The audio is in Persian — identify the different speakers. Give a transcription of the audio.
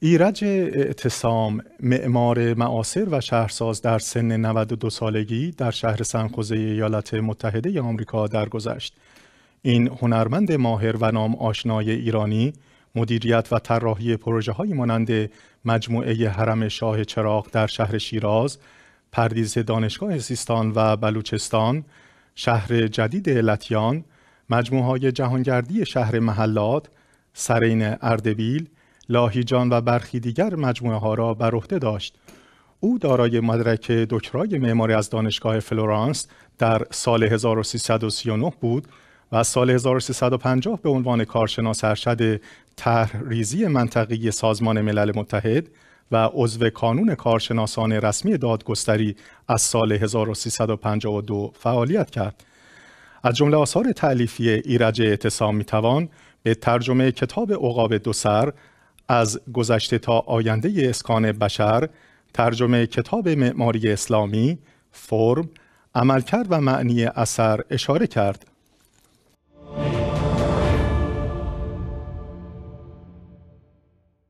Speaker 1: ایرج اعتصام معمار معاصر و شهرساز در سن 92 سالگی در شهر سنخوزه ایالات متحده آمریکا درگذشت. این هنرمند ماهر و نام آشنای ایرانی مدیریت و طراحی پروژه مانند مجموعه حرم شاه چراغ در شهر شیراز، پردیز دانشگاه سیستان و بلوچستان، شهر جدید لتیان، مجموعه های جهانگردی شهر محلات، سرین اردبیل، لاهیجان و برخی دیگر مجموعه ها را بر عهده داشت او دارای مدرک دکترای معماری از دانشگاه فلورانس در سال 1339 بود و از سال 1350 به عنوان کارشناس ارشد طرحریزی منطقی سازمان ملل متحد و عضو کانون کارشناسان رسمی دادگستری از سال 1352 فعالیت کرد. از جمله آثار تعلیفی ایرج اعتصام میتوان به ترجمه کتاب عقاب دو از گذشته تا آینده اسکان بشر ترجمه کتاب معماری اسلامی فرم عملکرد و معنی اثر اشاره کرد